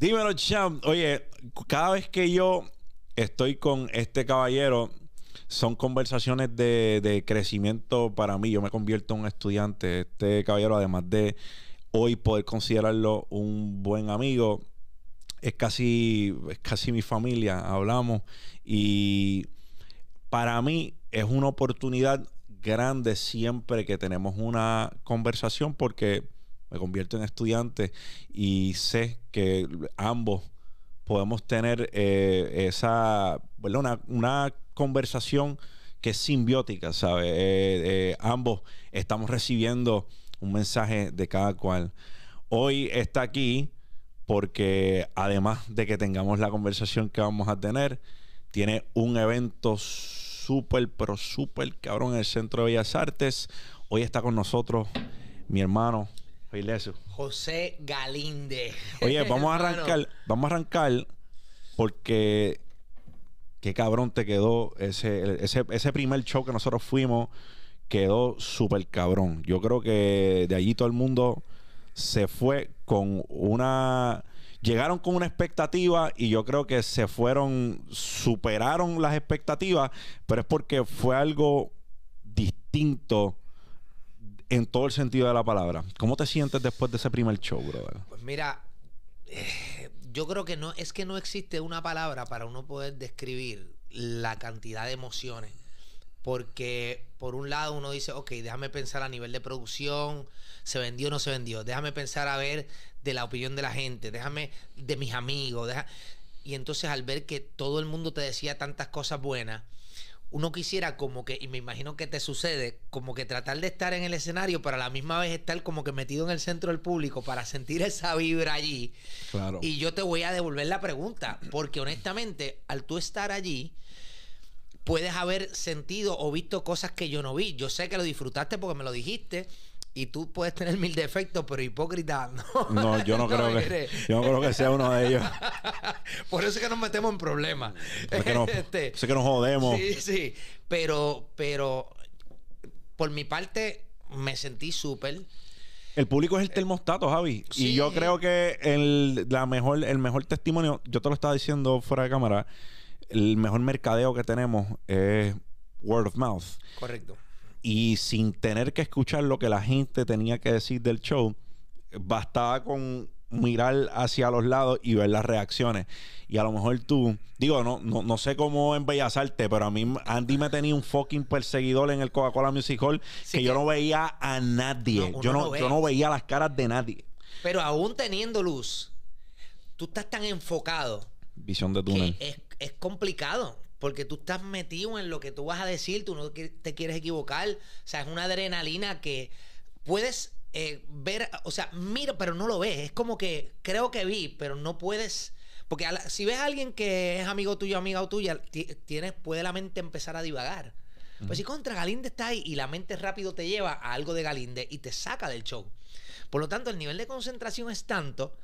Dímelo, champ. Oye, cada vez que yo estoy con este caballero, son conversaciones de, crecimiento para mí. Yo me convierto en un estudiante. Este caballero, además de hoy poder considerarlo un buen amigo, es casi, es casi mi familia. Hablamos y para mí es una oportunidad grande siempre que tenemos una conversación porque me convierto en estudiante y sé que ambos podemos tener eh, esa, Una, conversación que es simbiótica, ¿sabes? Eh, eh, ambos estamos recibiendo un mensaje de cada cual. Hoy está aquí porque además de que tengamos la conversación que vamos a tener, tiene un evento súper, pero súper cabrón en el Centro de Bellas Artes. Hoy está con nosotros mi hermano José Galinde. Oye, vamos a arrancar, vamos a arrancar porque qué cabrón te quedó ese, ese, ese primer show que nosotros fuimos, quedó súper cabrón. Yo creo que de allí todo el mundo se fue con una... Llegaron con una expectativa y yo creo que se fueron, superaron las expectativas, pero es porque fue algo distinto en todo el sentido de la palabra. ¿Cómo te sientes después de ese primer show, brother? Pues mira, eh, yo creo que no, es que no existe una palabra para uno poder describir la cantidad de emociones. Porque por un lado uno dice, ok, déjame pensar a nivel de producción, se vendió o no se vendió, déjame pensar a ver de la opinión de la gente, déjame de mis amigos, y entonces al ver que todo el mundo te decía tantas cosas buenas, uno quisiera como que, y me imagino que te sucede, como que tratar de estar en el escenario, pero a la misma vez estar como que metido en el centro del público para sentir esa vibra allí. Claro. Y yo te voy a devolver la pregunta, porque honestamente, al tú estar allí, puedes haber sentido o visto cosas que yo no vi. Yo sé que lo disfrutaste porque me lo dijiste y tú puedes tener mil defectos, pero hipócrita no. No, yo no, creo que yo no creo que sea uno de ellos. Por eso es que nos metemos en problemas. Por que este, es que nos jodemos. Sí, sí. Pero, pero por mi parte me sentí súper. El público es el termostato, Javi. Y yo creo que el, la mejor, el mejor testimonio, yo te lo estaba diciendo fuera de cámara, el mejor mercadeo que tenemos es word of mouth. Correcto y sin tener que escuchar lo que la gente tenía que decir del show, bastaba con mirar hacia los lados y ver las reacciones. Y a lo mejor tú, digo, no, no, no sé cómo embellazarte, pero a mí Andy me tenía un fucking perseguidor en el Coca-Cola Music Hall que, yo no veía a nadie. yo, no, yo no veía las caras de nadie. Pero aún teniendo luz, tú estás tan enfocado. Visión de túnel. es, es complicado porque tú estás metido en lo que tú vas a decir, tú no te quieres equivocar, o sea, es una adrenalina que puedes eh, ver, o sea, miro, pero no lo ves, es como que creo que vi, pero no puedes... Porque si ves a alguien que es amigo tuyo, amiga o tuya, tienes, puede la mente empezar a divagar. Pues si contra Galinde está ahí y la mente rápido te lleva a algo de Galinde y te saca del show. Por lo tanto, el nivel de concentración es tanto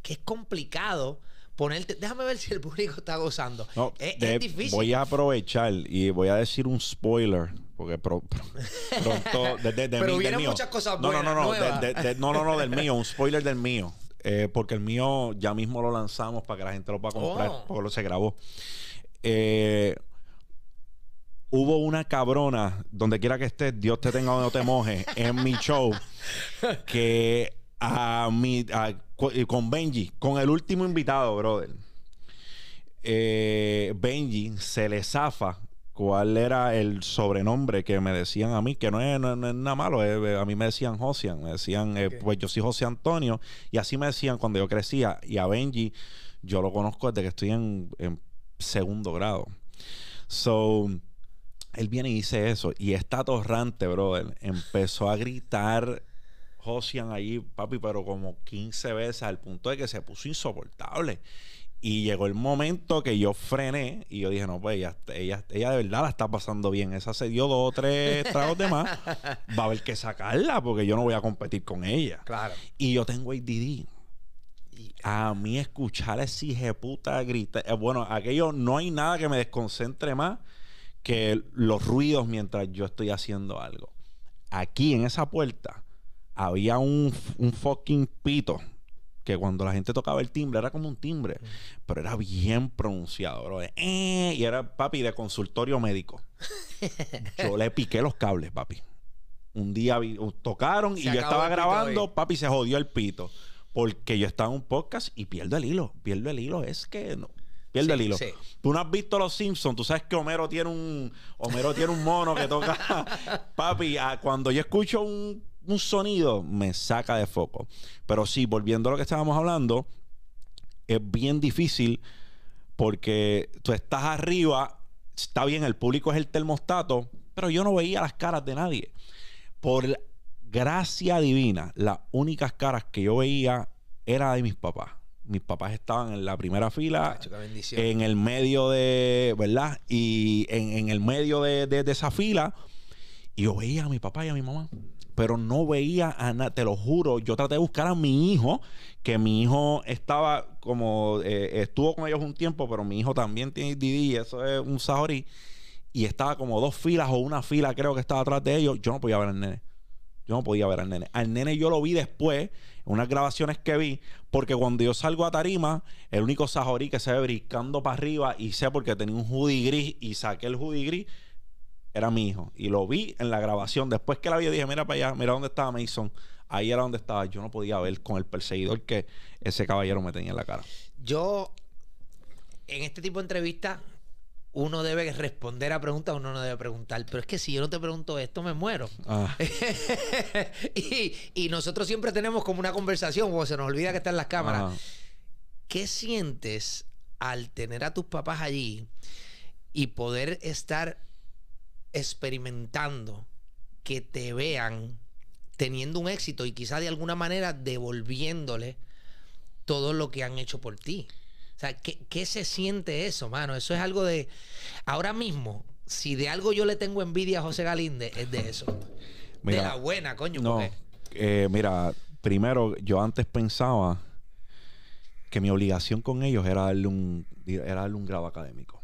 que es complicado ponerte. Déjame ver si el público está gozando. es, difícil. Voy a aprovechar y voy a decir un spoiler. Porque pronto. Pero vienen muchas cosas buenas. No, no, no. no, no, no, del mío. Un spoiler del mío. Eh, porque el mío ya mismo lo lanzamos para que la gente lo pueda comprar. Oh. Porque lo se grabó. Eh hubo una cabrona, donde quiera que estés, Dios te tenga donde no te moje, en mi show, que a mí eh, con Benji, con el último invitado, brother. Eh, Benji se le zafa cuál era el sobrenombre que me decían a mí, que no es, nada malo, eh, eh, a mí me decían Josian, me decían, pues yo soy José Antonio, y así me decían cuando yo crecía, y a Benji yo lo conozco desde que estoy en, en segundo grado. So, él viene y dice eso, y está torrante, brother, empezó a gritar Josian allí, papi, pero como 15 veces al punto de que se puso insoportable. Y llegó el momento que yo frené y yo dije, no, pues ella, ella, de verdad la está pasando bien. Esa se dio dos o tres tragos de más. Va a haber que sacarla porque yo no voy a competir con ella. Claro. Y yo tengo ADD. Y a mí escuchar ese puta gritar. Eh, bueno, aquello no hay nada que me desconcentre más que los ruidos mientras yo estoy haciendo algo. Aquí en esa puerta había un, un fucking pito que cuando la gente tocaba el timbre era como un timbre, pero era bien pronunciado, bro. Eh, y era papi de consultorio médico. Yo le piqué los cables, papi. Un día uh, tocaron y yo estaba grabando, papi se jodió el pito, porque yo estaba en un podcast y pierdo el hilo, pierdo el hilo, es que no, pierdo el hilo. Tú no has visto Los Simpsons. Tú sabes que Homero tiene un... Homero tiene un mono que toca... Papi, ah, cuando yo escucho un un sonido me saca de foco. Pero sí, volviendo a lo que estábamos hablando, es bien difícil porque tú estás arriba, está bien, el público es el termostato, pero yo no veía las caras de nadie. Por gracia divina, las únicas caras que yo veía eran de mis papás. Mis papás estaban en la primera fila, ah, en el medio de, ¿verdad? Y en, el medio de esa fila y yo veía a mi papá y a mi mamá, pero no veía a nada, te lo juro. Yo traté de buscar a mi hijo, que mi hijo estaba como, eh, estuvo con ellos un tiempo, pero mi hijo también tiene DD, eso es un sahorí. Y estaba como dos filas o una fila, creo que estaba atrás de ellos. Yo no podía ver al nene. Yo no podía ver al nene. Al nene yo lo vi después, en unas grabaciones que vi, porque cuando yo salgo a tarima, el único Sahorí que se ve brincando para arriba, y sé porque tenía un hoodie gris y saqué el hoodie gris era mi hijo. Y lo vi en la grabación. Después que la vi, dije, mira para allá, mira dónde estaba Mason. Ahí era donde estaba. Yo no podía ver con el perseguidor que ese caballero me tenía en la cara. Yo, en este tipo de entrevistas, uno debe responder a preguntas, uno no debe preguntar. Pero es que si yo no te pregunto esto, me muero. Ah. y, nosotros siempre tenemos como una conversación, o se nos olvida que está en las cámaras. ¿Qué sientes al tener a tus papás allí y poder estar experimentando, que te vean teniendo un éxito y quizás de alguna manera devolviéndole todo lo que han hecho por ti. O sea, ¿qué, se siente eso, mano? Eso es algo de... Ahora mismo, si de algo yo le tengo envidia a José Galinde, es de eso. de la buena, coño. Eh, mira, primero, yo antes pensaba que mi obligación con ellos era un, era darle un grado académico.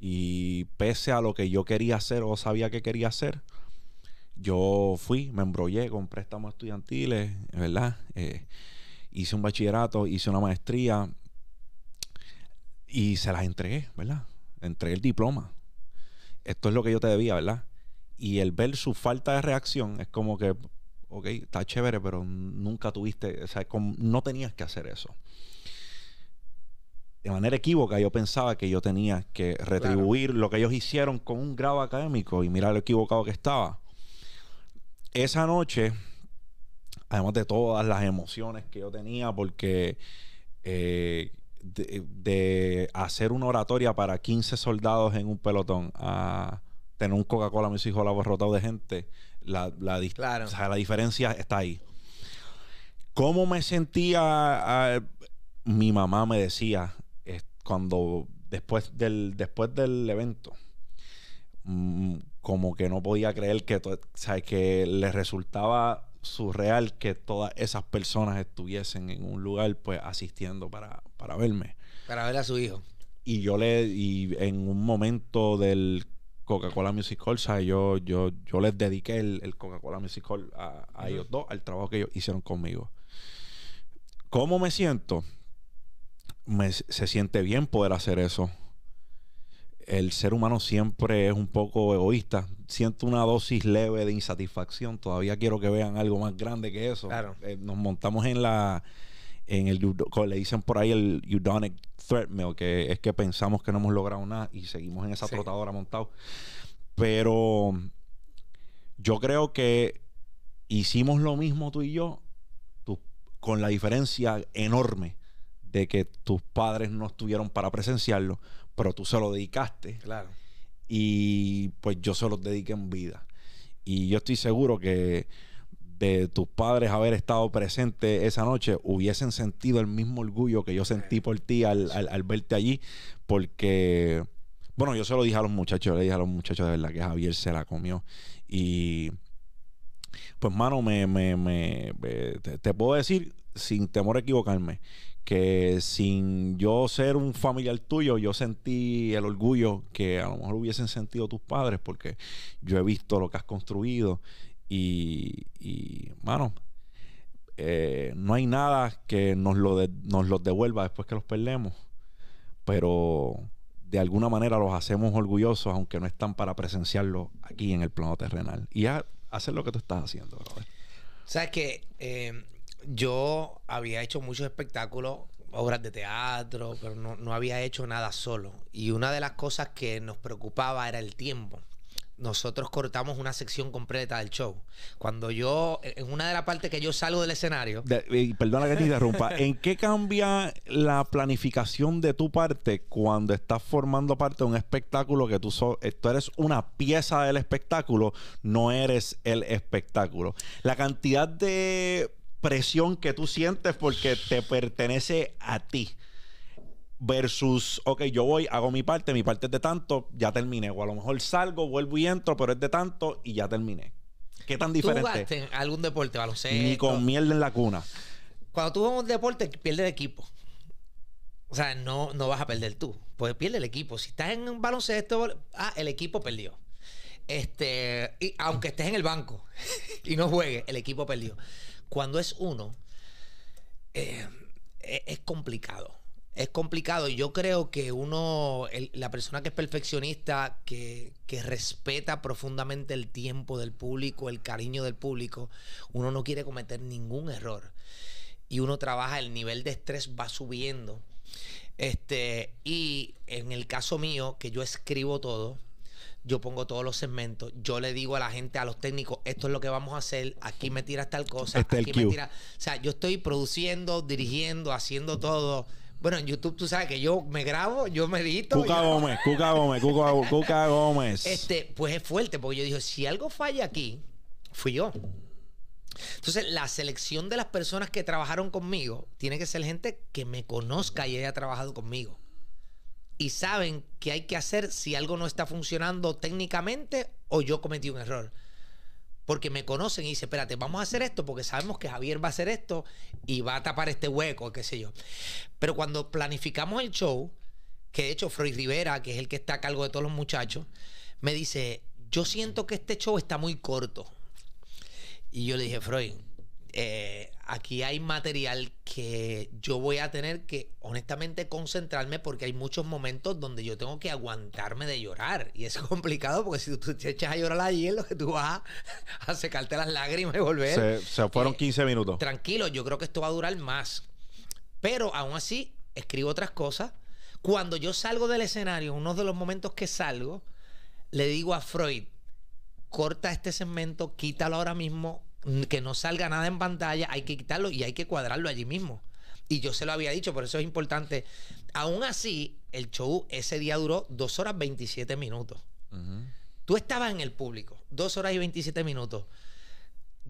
Y pese a lo que yo quería hacer o sabía que quería hacer, yo fui, me embrollé con préstamos estudiantiles, ¿verdad? Eh, hice un bachillerato, hice una maestría y se las entregué, ¿verdad? Entregué el diploma. Esto es lo que yo te debía, ¿verdad? Y el ver su falta de reacción es como que, ok, está chévere, pero nunca tuviste, o sea, no tenías que hacer eso de manera equívoca yo pensaba que yo tenía que retribuir lo que ellos hicieron con un grado académico y mira lo equivocado que estaba. Esa noche, además de todas las emociones que yo tenía, porque eh, de, hacer una oratoria para 15 soldados en un pelotón a tener un Coca-Cola, mis hijos, la borrotado de gente, la, la, o sea, la diferencia está ahí. ¿Cómo me sentía? mi mamá me decía, cuando después del, después del evento, mm, como que no podía creer que, ...sabes... que le resultaba surreal que todas esas personas estuviesen en un lugar pues asistiendo para, para verme. Para ver a su hijo. Y yo le, y en un momento del Coca-Cola Music Hall, yo, yo, yo les dediqué el, el Coca-Cola Music Hall a, ellos dos, al trabajo que ellos hicieron conmigo. ¿Cómo me siento? se siente bien poder hacer eso. El ser humano siempre es un poco egoísta. Siento una dosis leve de insatisfacción. Todavía quiero que vean algo más grande que eso. Eh, nos montamos en la en el le dicen por ahí el eudonic treadmill que es que pensamos que no hemos logrado nada y seguimos en esa trotadora montado pero yo creo que hicimos lo mismo tú y yo tú, con la diferencia enorme de que tus padres no estuvieron para presenciarlo, pero tú se lo dedicaste. Claro. Y pues yo se lo dediqué en vida. Y yo estoy seguro que de tus padres haber estado presente esa noche, hubiesen sentido el mismo orgullo que yo sentí por ti al, verte allí, porque, bueno, yo se lo dije a los muchachos, le dije a los muchachos de verdad que Javier se la comió. Y pues, mano, me, me, eh, te puedo decir, sin temor a equivocarme, que sin yo ser un familiar tuyo, yo sentí el orgullo que a lo mejor hubiesen sentido tus padres, porque yo he visto lo que has construido y, y mano, eh, no hay nada que nos lo, los devuelva después que los perdemos, pero de alguna manera los hacemos orgullosos, aunque no están para presenciarlo aquí en el plano terrenal. Y hacer lo que tú estás haciendo, Sabes que eh, yo había hecho muchos espectáculos, obras de teatro, pero no, había hecho nada solo. Y una de las cosas que nos preocupaba era el tiempo nosotros cortamos una sección completa del show. Cuando yo, en una de las partes que yo salgo del escenario. perdona que te interrumpa. ¿En qué cambia la planificación de tu parte cuando estás formando parte de un espectáculo que tú, eh, tú eres una pieza del espectáculo, no eres el espectáculo? La cantidad de presión que tú sientes porque te pertenece a ti. Versus, ok, yo voy, hago mi parte, mi parte es de tanto, ya terminé. O a lo mejor salgo, vuelvo y entro, pero es de tanto y ya terminé. ¿Qué tan diferente? ¿Tú algún deporte, baloncesto? Ni con mierda en la cuna. Cuando tú juegas un deporte, pierdes el equipo. O sea, no, no vas a perder tú. Pues pierde el equipo. Si estás en un baloncesto, ah, el equipo perdió. Este, y aunque estés en el banco y no juegues, el equipo perdió cuando es uno, eh, e-, es, complicado. Es complicado. Yo creo que uno, la persona que es perfeccionista, que, que respeta profundamente el tiempo del público, el cariño del público, uno no quiere cometer ningún error. Y uno trabaja, el nivel de estrés va subiendo. Este, y en el caso mío, que yo escribo todo, yo pongo todos los segmentos, yo le digo a la gente, a los técnicos, esto es lo que vamos a hacer, aquí me tiras tal cosa, este aquí me tiras... O sea, yo estoy produciendo, dirigiendo, haciendo todo. Bueno, en YouTube tú sabes que yo me grabo, yo me edito. Cuca Gómez, Cuca Gómez, Cuca, Gómez. Este, pues es fuerte, porque yo digo, si algo falla aquí, fui yo. Entonces, la selección de las personas que trabajaron conmigo tiene que ser gente que me conozca y haya trabajado conmigo y saben qué hay que hacer si algo no está funcionando técnicamente o yo cometí un error. Porque me conocen y dicen, espérate, vamos a hacer esto porque sabemos que Javier va a hacer esto y va a tapar este hueco, qué sé yo. Pero cuando planificamos el show, que de hecho Freud Rivera, que es el que está a cargo de todos los muchachos, me dice, yo siento que este show está muy corto. Y yo le dije, Freud, eh, aquí hay material que yo voy a tener que honestamente concentrarme porque hay muchos momentos donde yo tengo que aguantarme de llorar y es complicado porque si tú te echas a llorar allí es lo que tú vas a, secarte las lágrimas y volver. Se, fueron 15 eh, minutos. Tranquilo, yo creo que esto va a durar más. Pero aún así, escribo otras cosas. Cuando yo salgo del escenario, uno de los momentos que salgo, le digo a Freud, corta este segmento, quítalo ahora mismo, que no salga nada en pantalla, hay que quitarlo y hay que cuadrarlo allí mismo. Y yo se lo había dicho, por eso es importante. Aún así, el show ese día duró dos horas 27 minutos. Tú estabas en el público, dos horas y 27 minutos.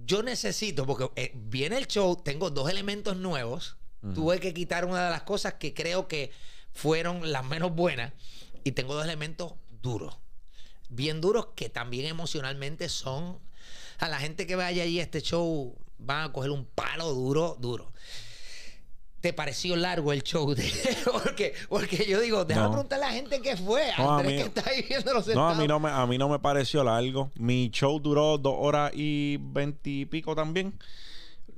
Yo necesito, porque eh, viene el show, tengo dos elementos nuevos. Tuve que quitar una de las cosas que creo que fueron las menos buenas. Y tengo dos elementos duros. Bien duros que también emocionalmente son a la gente que vaya allí a este show van a coger un palo duro, duro. ¿Te pareció largo el show? De... porque, porque yo digo, déjame preguntar a la gente qué fue. No, que viendo los No, a mí no, me, a no me pareció largo. Mi show duró dos horas y veintipico también.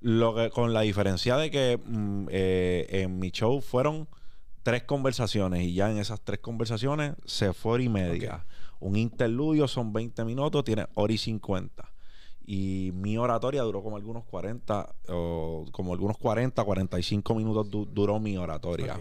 Lo que, con la diferencia de que mm, eh, en mi show fueron tres conversaciones y ya en esas tres conversaciones se fue hora y media. Un interludio son 20 minutos, tiene hora y cincuenta... Y mi oratoria duró como algunos 40, o como algunos 40, 45 minutos duró mi oratoria.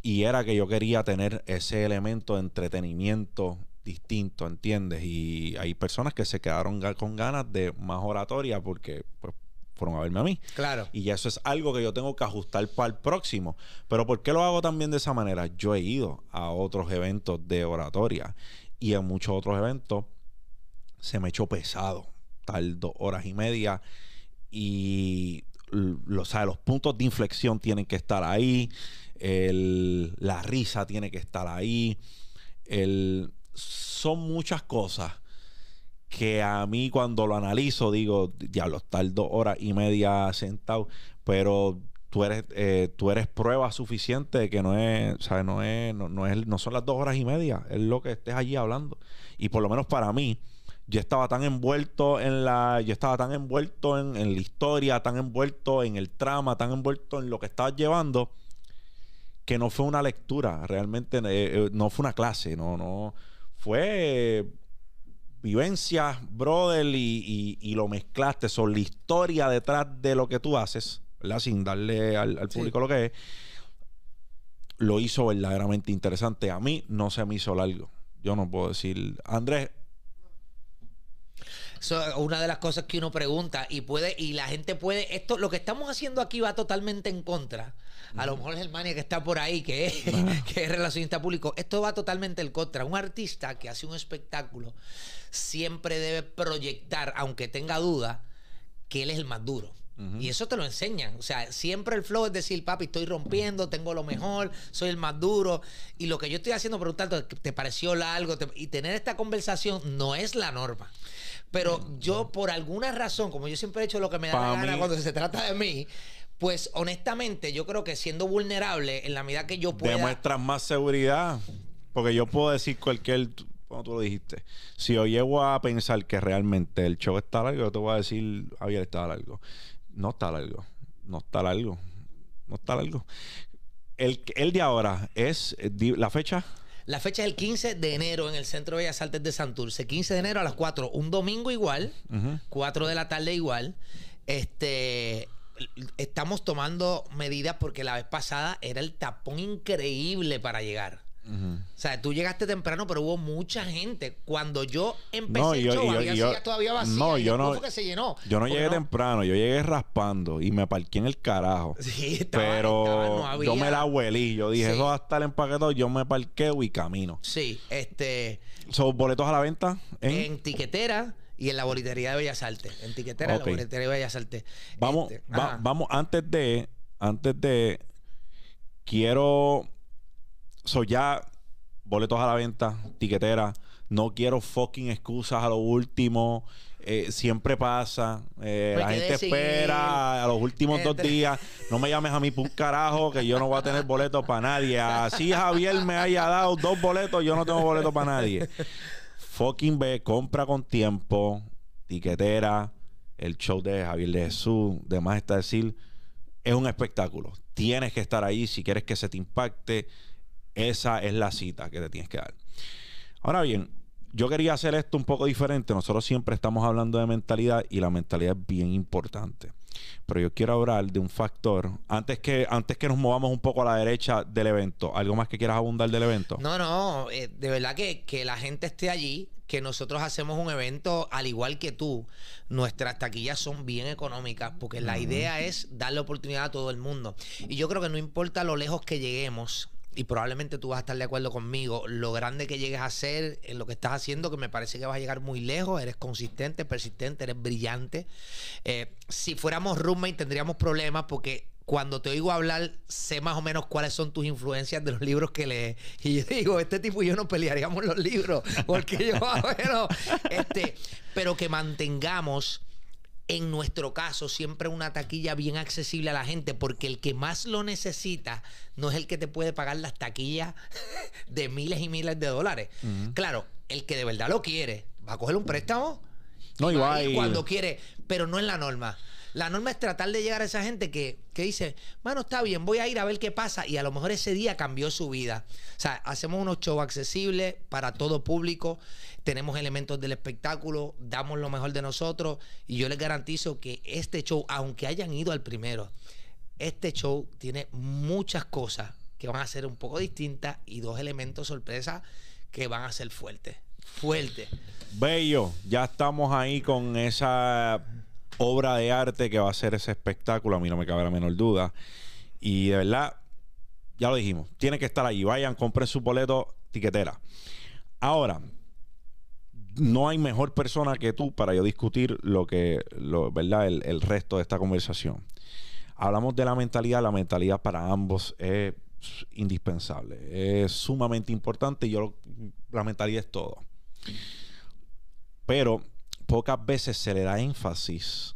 Y era que yo quería tener ese elemento de entretenimiento distinto, ¿entiendes? Y hay personas que se quedaron con ganas de más oratoria porque pues, fueron a verme a mí. Claro. Y eso es algo que yo tengo que ajustar para el próximo. Pero ¿por qué lo hago también de esa manera? Yo he ido a otros eventos de oratoria y en muchos otros eventos se me echó pesado tal dos horas y media. Y los puntos de inflexión tienen que estar ahí. la risa tiene que estar ahí. son muchas cosas que a mí cuando lo analizo digo, diablo, tal dos horas y media sentado, pero tú eres, eh, tú eres prueba suficiente de que no es, no no, es, no son las dos horas y media, es lo que estés allí hablando. Y por lo menos para mí, yo estaba tan envuelto en la, yo estaba tan envuelto en, la historia, tan envuelto en el trama, tan envuelto en lo que estaba llevando, que no fue una lectura, realmente eh, eh, no fue una clase, no, no, fue vivencia brother, y, lo mezclaste, son la historia detrás de lo que tú haces, ¿verdad? Sin darle al, público lo que es, lo hizo verdaderamente interesante. A mí no se me hizo largo. Yo no puedo decir, Andrés, so, una de las cosas que uno pregunta y puede y la gente puede esto lo que estamos haciendo aquí va totalmente en contra. A lo mejor es el mania que está por ahí que es, que es relacionista público, esto va totalmente en contra. Un artista que hace un espectáculo siempre debe proyectar aunque tenga duda que él es el más duro. Y eso te lo enseñan. O sea, siempre el flow es decir, papi, estoy rompiendo, tengo lo mejor, soy el más duro. Y lo que yo estoy haciendo, preguntarte, ¿te pareció largo? Y tener esta conversación no es la norma. Pero yo, por alguna razón, como yo siempre he hecho lo que me da la gana cuando se trata de mí, pues honestamente, yo creo que siendo vulnerable en la medida que yo pueda. Demuestras más seguridad. Porque yo puedo decir cualquier. Como tú lo dijiste. Si yo llego a pensar que realmente el show está largo, yo te voy a decir, Javier, está largo. No está largo. No está largo. No está largo. El, el de ahora es la fecha. La fecha es el 15 de enero en el Centro de Bellas Artes de Santurce. 15 de enero a las 4. Un domingo igual. 4 de la tarde igual. Este estamos tomando medidas porque la vez pasada era el tapón increíble para llegar. O sea, tú llegaste temprano, pero hubo mucha gente. Cuando yo empecé yo, todavía vacías. No, yo no. Yo no llegué temprano, yo llegué raspando y me parqué en el carajo. pero yo me la huelí. Yo dije, eso va a estar empaquetado. Yo me parqueo y camino. Sí, este. ¿Son boletos a la venta? En, tiquetera y en la boletería de Bellas Artes. En tiquetera, en la boletería de Bellas Artes. Vamos, este, vamos, antes de. Antes de. Quiero So ya, boletos a la venta, tiquetera. No quiero fucking excusas a lo último. Eh, siempre pasa. Eh, pues la gente espera a los últimos dos días. No me llames a mí por carajo que yo no voy a tener boletos para nadie. Así Javier me haya dado dos boletos, yo no tengo boletos para nadie. Fucking ve, compra con tiempo, tiquetera, el show de Javier de Jesús, demás está decir, es un espectáculo. Tienes que estar ahí si quieres que se te impacte esa es la cita que te tienes que dar. Ahora bien, yo quería hacer esto un poco diferente. Nosotros siempre estamos hablando de mentalidad y la mentalidad es bien importante. Pero yo quiero hablar de un factor. Antes que, antes que nos movamos un poco a la derecha del evento, ¿algo más que quieras abundar del evento? No, no, eh, de verdad que, que la gente esté allí, que nosotros hacemos un evento al igual que tú, nuestras taquillas son bien económicas porque la idea es darle oportunidad a todo el mundo. Y yo creo que no importa lo lejos que lleguemos, y probablemente tú vas a estar de acuerdo conmigo, lo grande que llegues a ser en lo que estás haciendo, que me parece que vas a llegar muy lejos, eres consistente, persistente, eres brillante. Eh, si fuéramos roommate tendríamos problemas porque cuando te oigo hablar, sé más o menos cuáles son tus influencias de los libros que lees. Y yo digo, este tipo y yo no pelearíamos los libros, porque yo, bueno, este, pero que mantengamos en nuestro caso, siempre una taquilla bien accesible a la gente, porque el que más lo necesita no es el que te puede pagar las taquillas de miles y miles de dólares. Claro, el que de verdad lo quiere va a coger un préstamo. No, Cuando quiere, pero no es la norma. La norma es tratar de llegar a esa gente que, dice, bueno, está bien, voy a ir a ver qué pasa. Y a lo mejor ese día cambió su vida. O sea, hacemos unos shows accesibles para todo público, tenemos elementos del espectáculo, damos lo mejor de nosotros. Y yo les garantizo que este show, aunque hayan ido al primero, este show tiene muchas cosas que van a ser un poco distintas y dos elementos sorpresa que van a ser fuertes. Fuerte. Bello, ya estamos ahí con esa obra de arte que va a ser ese espectáculo, a mí no me cabe la menor duda. Y de verdad, ya lo dijimos, tiene que estar allí. Vayan, compren su boleto, tiquetera. Ahora, no hay mejor persona que tú para yo discutir lo que, ¿verdad? El, resto de esta conversación. Hablamos de la mentalidad, la mentalidad para ambos es indispensable, es sumamente importante yo la mentalidad es todo. Pero pocas veces se le da énfasis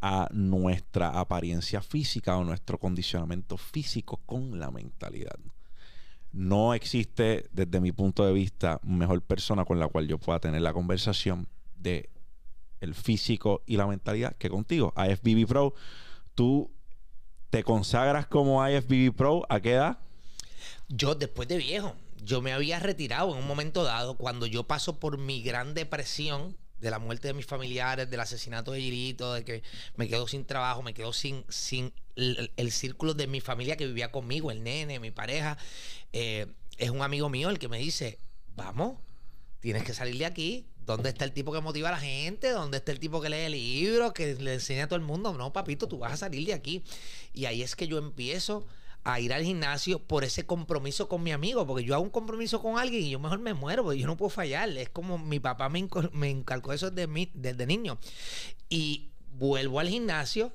a nuestra apariencia física o nuestro condicionamiento físico con la mentalidad. No existe, desde mi punto de vista, mejor persona con la cual yo pueda tener la conversación de el físico y la mentalidad que contigo. IFBB Pro, tú te consagras como IFBB Pro, ¿a qué edad? Yo después de viejo, yo me había retirado en un momento dado cuando yo paso por mi gran depresión de la muerte de mis familiares, del asesinato de Girito, de que me quedo sin trabajo, me quedo sin, sin el, círculo de mi familia que vivía conmigo, el nene, mi pareja. Eh, es un amigo mío el que me dice, vamos, tienes que salir de aquí. ¿Dónde está el tipo que motiva a la gente? ¿Dónde está el tipo que lee libros, que le enseña a todo el mundo? No, papito, tú vas a salir de aquí. Y ahí es que yo empiezo a ir al gimnasio por ese compromiso con mi amigo, porque yo hago un compromiso con alguien y yo mejor me muero, yo no puedo fallar. Es como mi papá me, me encargó eso desde, desde niño. Y vuelvo al gimnasio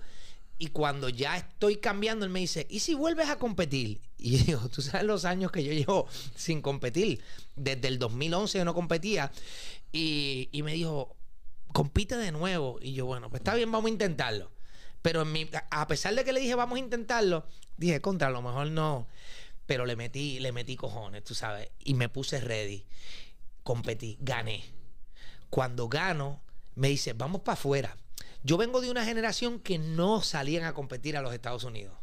y cuando ya estoy cambiando, él me dice, ¿y si vuelves a competir? Y yo digo, tú sabes los años que yo llevo sin competir. Desde el 2011 yo no competía. Y, y me dijo, compite de nuevo. Y yo, bueno, pues está bien, vamos a intentarlo. Pero a pesar de que le dije, vamos a intentarlo, dije, contra, a lo mejor no. Pero le metí, le metí cojones, tú sabes. Y me puse ready. Competí, gané. Cuando gano, me dice, vamos para afuera. Yo vengo de una generación que no salían a competir a los Estados Unidos.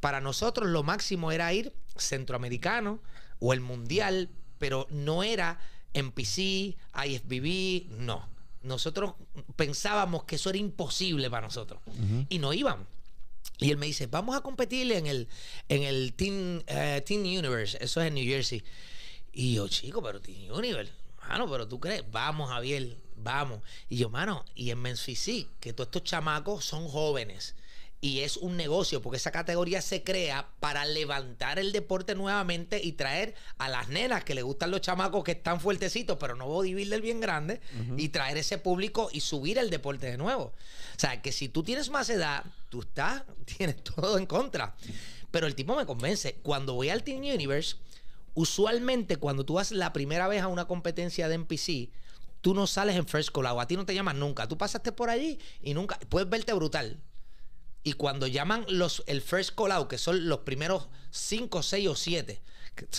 Para nosotros lo máximo era ir centroamericano o el mundial, pero no era en IFBB, no nosotros pensábamos que eso era imposible para nosotros y no íbamos. Y él me dice, vamos a competir en el, en el Team, eh, Team Universe, eso es en New Jersey. Y yo, chico, pero Team Universe, mano, pero tú crees, vamos, Javier, vamos. Y yo, mano, y en Memphis sí que todos estos chamacos son jóvenes y es un negocio, porque esa categoría se crea para levantar el deporte nuevamente y traer a las nenas que le gustan los chamacos que están fuertecitos, pero no del bien grande, y traer ese público y subir el deporte de nuevo. O sea, que si tú tienes más edad, tú estás, tienes todo en contra. Pero el tipo me convence. Cuando voy al Team Universe, usualmente cuando tú vas la primera vez a una competencia de NPC, tú no sales en First Collab, a ti no te llamas nunca. Tú pasaste por allí y nunca. Puedes verte brutal. Y cuando llaman los, el first call out, que son los primeros 5, 6 o 7,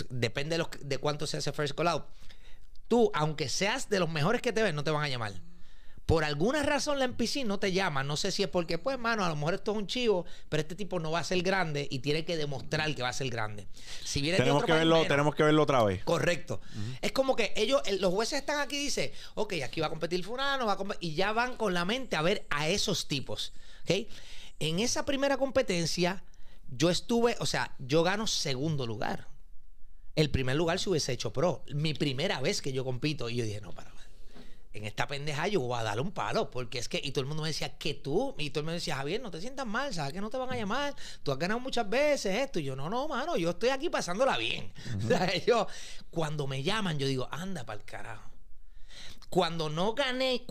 depende de, cuánto se hace first call out, tú, aunque seas de los mejores que te ven, no te van a llamar. Por alguna razón la NPC no te llama. No sé si es porque, pues, mano, a lo mejor esto es un chivo, pero este tipo no va a ser grande y tiene que demostrar que va a ser grande. Si tenemos, que verlo, tenemos que verlo otra vez. Correcto. Es como que ellos, los jueces están aquí y dicen, ok, aquí va a competir Furano, va y ya van con la mente a ver a esos tipos. ¿Ok? En esa primera competencia, yo estuve, o sea, yo gano segundo lugar. El primer lugar se hubiese hecho pro. Mi primera vez que yo compito, y yo dije, no, para, en esta pendeja yo voy a darle un palo, porque es que, y todo el mundo me decía, que tú, y todo el mundo me decía, Javier, no te sientas mal, sabes que no te van a llamar, tú has ganado muchas veces esto, y yo, no, no, mano, yo estoy aquí pasándola bien. o sea, yo, cuando me llaman, yo digo, anda para el carajo. Cuando no gané,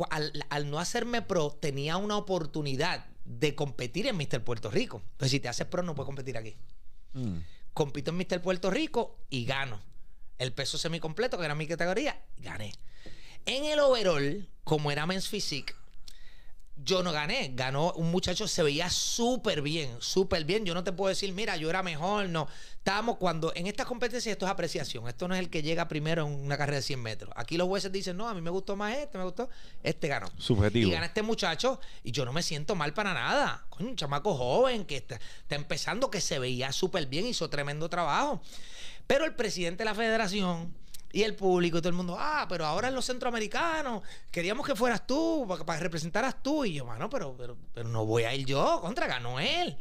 al no hacerme pro, tenía una oportunidad de competir en Mr. Puerto Rico. Entonces, si te haces pro, no puedes competir aquí. Mm. Compito en Mr. Puerto Rico y gano. El peso completo que era mi categoría, gané. En el overall, como era Men's Physique, yo no gané. Ganó un muchacho, se veía súper bien, súper bien. Yo no te puedo decir, mira, yo era mejor, no. estamos cuando, en estas competencias esto es apreciación. Esto no es el que llega primero en una carrera de 100 metros. Aquí los jueces dicen, no, a mí me gustó más este, me gustó. Este ganó. Subjetivo. Y gana este muchacho y yo no me siento mal para nada. Coño, un chamaco joven que está, está empezando, que se veía súper bien, hizo tremendo trabajo. Pero el presidente de la federación y el público, y todo el mundo, ah, pero ahora en los centroamericanos, queríamos que fueras tú, para, representaras tú. Y yo, mano, pero, pero, no voy a ir yo, contra, ganó él.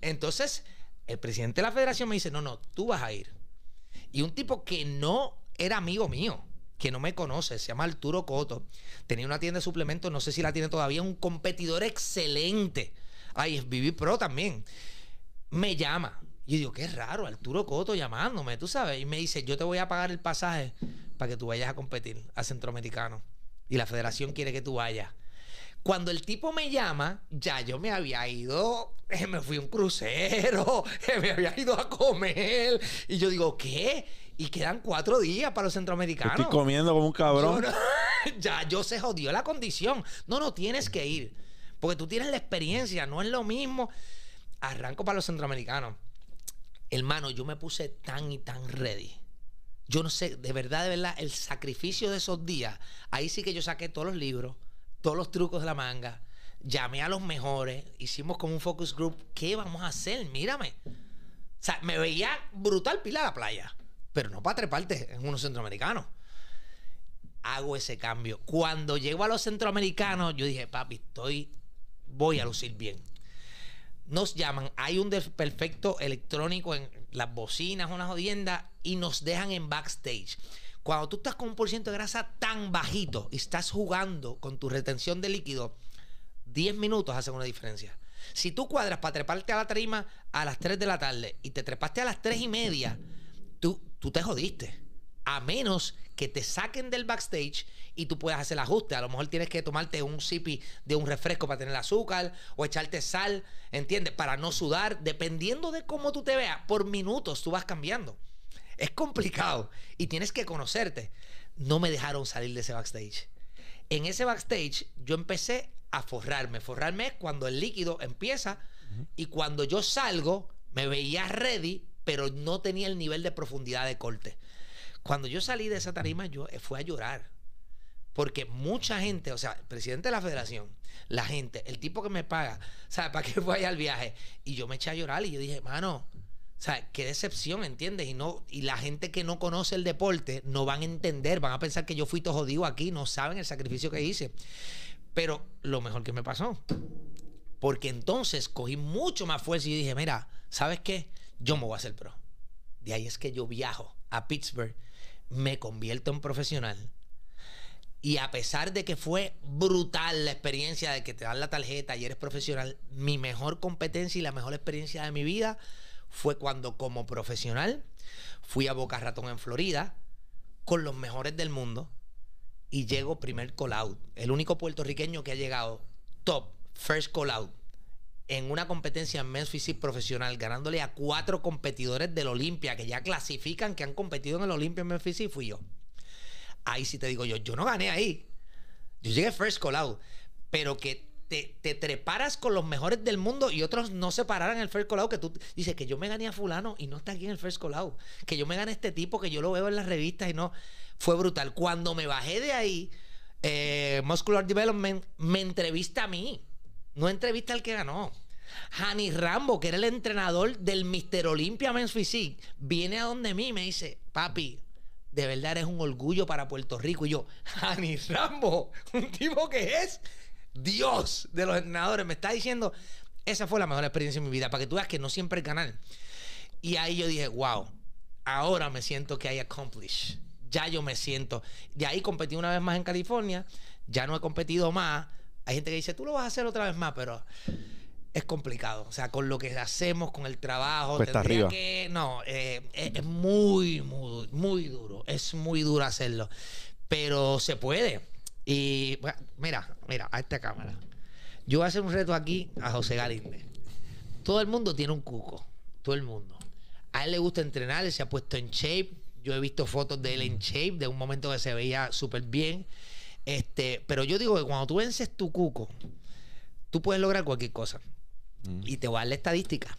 Entonces, el presidente de la federación me dice, no, no, tú vas a ir. Y un tipo que no era amigo mío, que no me conoce, se llama Arturo Coto, tenía una tienda de suplementos, no sé si la tiene todavía, un competidor excelente. Ay, es Vivi Pro también. Me llama y yo digo, qué raro, Arturo Coto llamándome, tú sabes. Y me dice, yo te voy a pagar el pasaje para que tú vayas a competir a Centroamericano. Y la federación quiere que tú vayas. Cuando el tipo me llama, ya yo me había ido, eh, me fui a un crucero, eh, me había ido a comer. Y yo digo, ¿qué? Y quedan cuatro días para los centroamericanos. Estoy comiendo como un cabrón. ya yo se jodió la condición. No, no, tienes que ir. Porque tú tienes la experiencia, no es lo mismo. Arranco para los centroamericanos hermano, yo me puse tan y tan ready. Yo no sé, de verdad, de verdad, el sacrificio de esos días, ahí sí que yo saqué todos los libros, todos los trucos de la manga, llamé a los mejores, hicimos como un focus group, ¿qué vamos a hacer? Mírame. O sea, me veía brutal pila a la playa, pero no para partes en unos centroamericanos. Hago ese cambio. Cuando llego a los centroamericanos, yo dije, papi, estoy, voy a lucir bien nos llaman, hay un desperfecto electrónico en las bocinas, una jodienda, y nos dejan en backstage. Cuando tú estás con un por de grasa tan bajito y estás jugando con tu retención de líquido, 10 minutos hacen una diferencia. Si tú cuadras para treparte a la trima a las 3 de la tarde y te trepaste a las 3 y media, tú, tú te jodiste. A menos que te saquen del backstage y tú puedas hacer el ajuste. A lo mejor tienes que tomarte un sipi de un refresco para tener azúcar o echarte sal, ¿entiendes? Para no sudar, dependiendo de cómo tú te veas, por minutos tú vas cambiando. Es complicado y tienes que conocerte. No me dejaron salir de ese backstage. En ese backstage yo empecé a forrarme. Forrarme es cuando el líquido empieza y cuando yo salgo me veía ready, pero no tenía el nivel de profundidad de corte. Cuando yo salí de esa tarima, yo eh, fui a llorar. Porque mucha gente, o sea, el presidente de la federación, la gente, el tipo que me paga, ¿sabes? ¿Para qué fue al viaje? Y yo me eché a llorar y yo dije, mano, ¿sabes? Qué decepción, ¿entiendes? Y, no, y la gente que no conoce el deporte no van a entender, van a pensar que yo fui todo jodido aquí, no saben el sacrificio que hice. Pero lo mejor que me pasó. Porque entonces cogí mucho más fuerza y dije, mira, ¿sabes qué? Yo me voy a hacer pro. De ahí es que yo viajo a Pittsburgh me convierto en profesional. Y a pesar de que fue brutal la experiencia de que te dan la tarjeta y eres profesional, mi mejor competencia y la mejor experiencia de mi vida fue cuando como profesional fui a Boca Ratón en Florida con los mejores del mundo y llego primer call out. El único puertorriqueño que ha llegado top, first call out en una competencia en Men's profesional, ganándole a cuatro competidores del Olimpia que ya clasifican, que han competido en el Olimpia en Men's fui yo. Ahí sí te digo yo, yo no gané ahí. Yo llegué first call out, pero que te, te treparas con los mejores del mundo y otros no se pararan en el first call out, que tú dices que yo me gané a fulano y no está aquí en el first call out, que yo me gané a este tipo, que yo lo veo en las revistas y no. Fue brutal. Cuando me bajé de ahí, eh, Muscular Development me entrevista a mí no entrevista al que ganó. Hani Rambo, que era el entrenador del Mister Olympia Men's Physique, viene a donde mí y me dice, papi, de verdad eres un orgullo para Puerto Rico. Y yo, Hani Rambo, un tipo que es Dios de los entrenadores, me está diciendo, esa fue la mejor experiencia de mi vida, para que tú veas que no siempre el canal. Y ahí yo dije, wow, ahora me siento que hay accomplish... Ya yo me siento. De ahí competí una vez más en California, ya no he competido más hay gente que dice, tú lo vas a hacer otra vez más, pero es complicado. O sea, con lo que hacemos, con el trabajo, Cuesta tendría arriba. No, eh, es, muy, muy, duro. Es muy duro hacerlo. Pero se puede. Y mira, mira, a esta cámara. Yo voy a hacer un reto aquí a José Galinde. Todo el mundo tiene un cuco. Todo el mundo. A él le gusta entrenar, él se ha puesto en shape. Yo he visto fotos de él en shape, de un momento que se veía súper bien. Este, pero yo digo que cuando tú vences tu cuco, tú puedes lograr cualquier cosa. Mm. Y te voy a dar la estadística.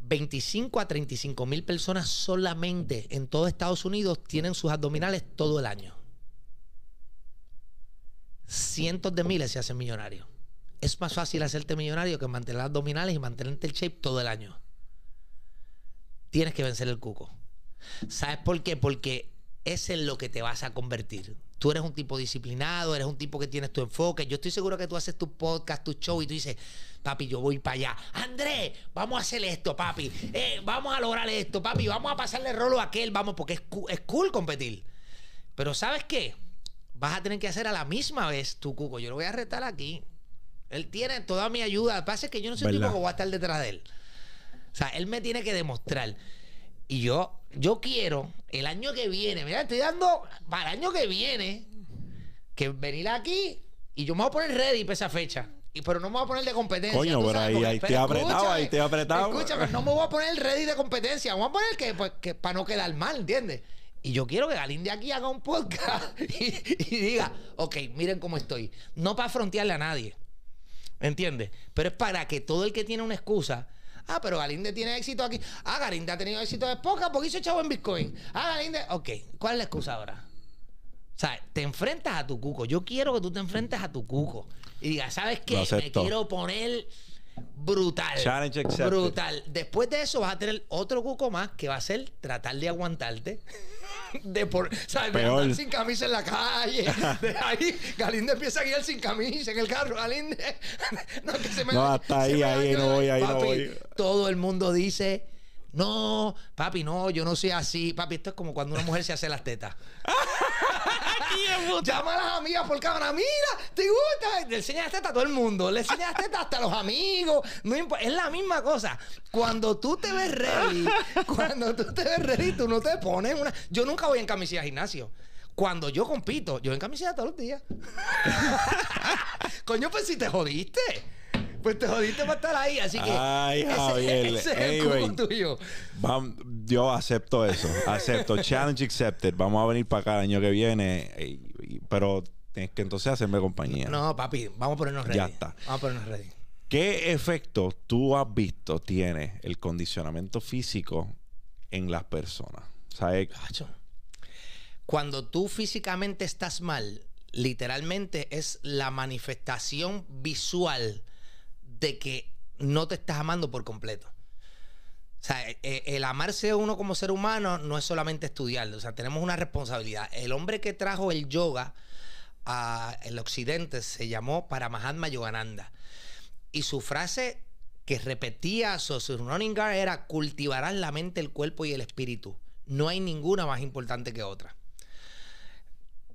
25 a 35 mil personas solamente en todo Estados Unidos tienen sus abdominales todo el año. Cientos de miles se hacen millonarios. Es más fácil hacerte millonario que mantener abdominales y mantenerte el shape todo el año. Tienes que vencer el cuco. ¿Sabes por qué? Porque es en lo que te vas a convertir tú eres un tipo disciplinado, eres un tipo que tienes tu enfoque. Yo estoy seguro que tú haces tu podcast, tu show y tú dices, papi, yo voy para allá. Andrés, vamos a hacer esto, papi. Eh, vamos a lograr esto, papi. Vamos a pasarle rolo a aquel, vamos, porque es, cool competir. Pero ¿sabes qué? Vas a tener que hacer a la misma vez tu cuco. Yo lo voy a retar aquí. Él tiene toda mi ayuda. Lo que pasa es que yo no soy el tipo que voy a estar detrás de él. O sea, él me tiene que demostrar. Y yo, yo quiero el año que viene, mira, estoy dando para el año que viene, que venir aquí y yo me voy a poner ready para esa fecha. Y, pero no me voy a poner de competencia. Coño, pero ahí, te apretado, ahí te apretado. Escúchame, no me voy a poner ready de competencia. voy a poner que, pues, para no quedar mal, ¿entiendes? Y yo quiero que Galín de aquí haga un podcast y, y diga, ok, miren cómo estoy. No para frontearle a nadie, ¿entiendes? Pero es para que todo el que tiene una excusa Ah, pero Galinde tiene éxito aquí. Ah, Galinde ha tenido éxito de poca porque hizo chavo en Bitcoin. Ah, Galinde. Ok, ¿cuál es la excusa ahora? O sea, te enfrentas a tu cuco. Yo quiero que tú te enfrentes a tu cuco. Y digas, ¿sabes qué? Me quiero poner brutal. Challenge accepted. Brutal. Después de eso vas a tener otro cuco más que va a ser tratar de aguantarte. de por, o sin camisa en la calle. De ahí, Galinde empieza a guiar sin camisa en el carro. Galinde, no, que se me, hasta ahí, ahí no voy, ahí no voy. Todo el mundo dice, no, papi, no, yo no soy así. Papi, esto es como cuando una mujer se hace las tetas. Llama a las amigas por cámara. Mira, ¿te gusta? Le enseñas teta a todo el mundo. Le enseñas teta hasta a los amigos. No es la misma cosa. Cuando tú te ves ready, cuando tú te ves ready, tú no te pones una. Yo nunca voy en camiseta a gimnasio cuando yo compito, yo en camiseta todos los días. Coño, pues si te jodiste. Pues te jodiste para estar ahí, así que. Ay, Javier. es tuyo. yo acepto eso. Acepto. Challenge accepted. Vamos a venir para acá el año que viene. pero tienes que entonces hacerme compañía. No, papi, vamos a ponernos ready. Ya está. Vamos a ponernos ready. ¿Qué efecto tú has visto tiene el condicionamiento físico en las personas? ¿Sabes? Cuando tú físicamente estás mal, literalmente es la manifestación visual de que no te estás amando por completo. O sea, e, e, el, amarse uno como ser humano no es solamente estudiarlo, o sea, tenemos una responsabilidad. El hombre que trajo el yoga al occidente se llamó Paramahatma Yogananda. Y su frase que repetía Guard era cultivarás la mente, el cuerpo y el espíritu. No hay ninguna más importante que otra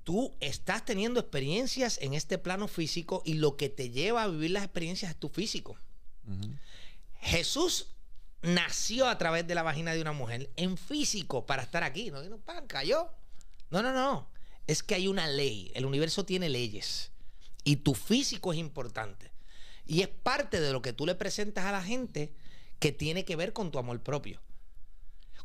tú estás teniendo experiencias en este plano físico y lo que te lleva a vivir las experiencias es tu físico. Jesús nació a través de la vagina de una mujer en físico para estar aquí. No, no, pan, cayó. No, no, no. Es que hay una ley. El universo tiene leyes. Y tu físico es importante. Y es parte de lo que tú le presentas a la gente que tiene que ver con tu amor propio.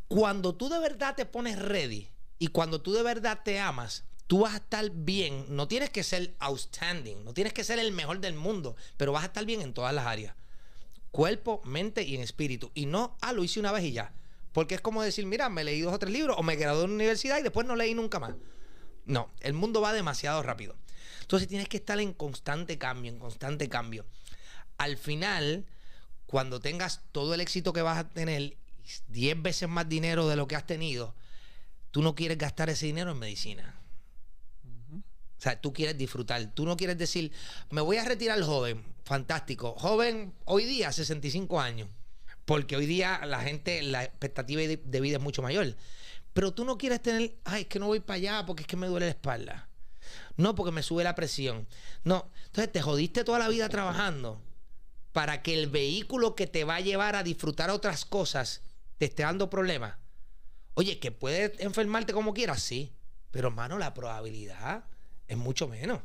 Cuando tú de verdad te pones ready y cuando tú de verdad te amas, tú vas a estar bien. No tienes que ser outstanding, no tienes que ser el mejor del mundo, pero vas a estar bien en todas las áreas. Cuerpo, mente y en espíritu. Y no, ah, lo hice una vez y ya. Porque es como decir, mira, me leí dos o tres libros o me gradué en una universidad y después no leí nunca más. No, el mundo va demasiado rápido. Entonces tienes que estar en constante cambio, en constante cambio. Al final, cuando tengas todo el éxito que vas a tener, 10 veces más dinero de lo que has tenido, tú no quieres gastar ese dinero en medicina. O sea, tú quieres disfrutar. Tú no quieres decir, me voy a retirar joven. Fantástico. Joven, hoy día, 65 años. Porque hoy día la gente, la expectativa de, vida es mucho mayor. Pero tú no quieres tener, ay, es que no voy para allá porque es que me duele la espalda. No, porque me sube la presión. No. Entonces te jodiste toda la vida trabajando para que el vehículo que te va a llevar a disfrutar otras cosas te esté dando problemas. Oye, que puedes enfermarte como quieras, sí. Pero, hermano, la probabilidad es mucho menos.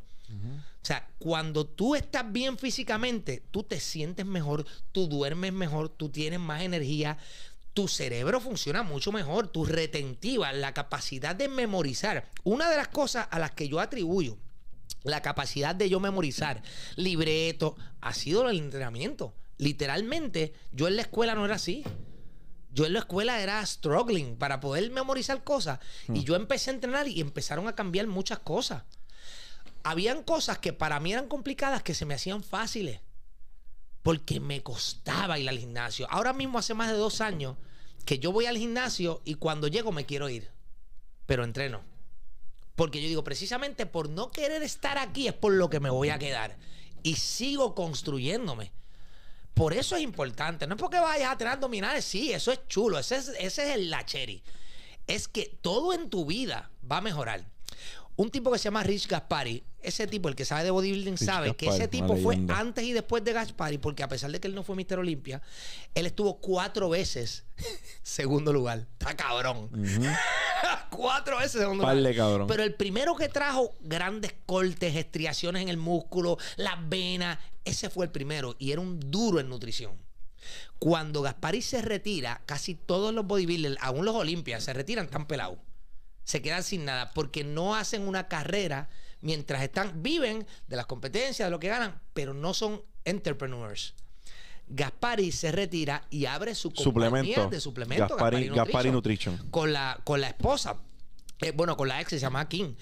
O sea, cuando tú estás bien físicamente, tú te sientes mejor, tú duermes mejor, tú tienes más energía, tu cerebro funciona mucho mejor, tu retentiva, la capacidad de memorizar. Una de las cosas a las que yo atribuyo la capacidad de yo memorizar libreto ha sido el entrenamiento. Literalmente, yo en la escuela no era así. Yo en la escuela era struggling para poder memorizar cosas. Y hmm. yo empecé a entrenar y empezaron a cambiar muchas cosas habían cosas que para mí eran complicadas que se me hacían fáciles. Porque me costaba ir al gimnasio. Ahora mismo hace más de dos años que yo voy al gimnasio y cuando llego me quiero ir. Pero entreno. Porque yo digo, precisamente por no querer estar aquí es por lo que me voy a quedar. Y sigo construyéndome. Por eso es importante. No es porque vayas a tener abdominales. Sí, eso es chulo. Ese es, ese es el lacheri. Es que todo en tu vida va a mejorar. Un tipo que se llama Rich Gaspari, ese tipo, el que sabe de bodybuilding, sabe que ese tipo fue antes y después de Gaspari, porque a pesar de que él no fue Mister Olimpia, él estuvo cuatro veces segundo lugar. Está cabrón. cuatro veces segundo Parle, lugar. Cabrón. Pero el primero que trajo grandes cortes, estriaciones en el músculo, las venas, ese fue el primero y era un duro en nutrición. Cuando Gaspari se retira, casi todos los bodybuilders, aún los Olimpias, se retiran tan pelados se quedan sin nada porque no hacen una carrera mientras están, viven de las competencias, de lo que ganan, pero no son entrepreneurs. Gaspari se retira y abre su compañía suplemento. de suplementos Gaspari, Nutrition, Con, la, con la esposa, eh, bueno, con la ex, se llama King.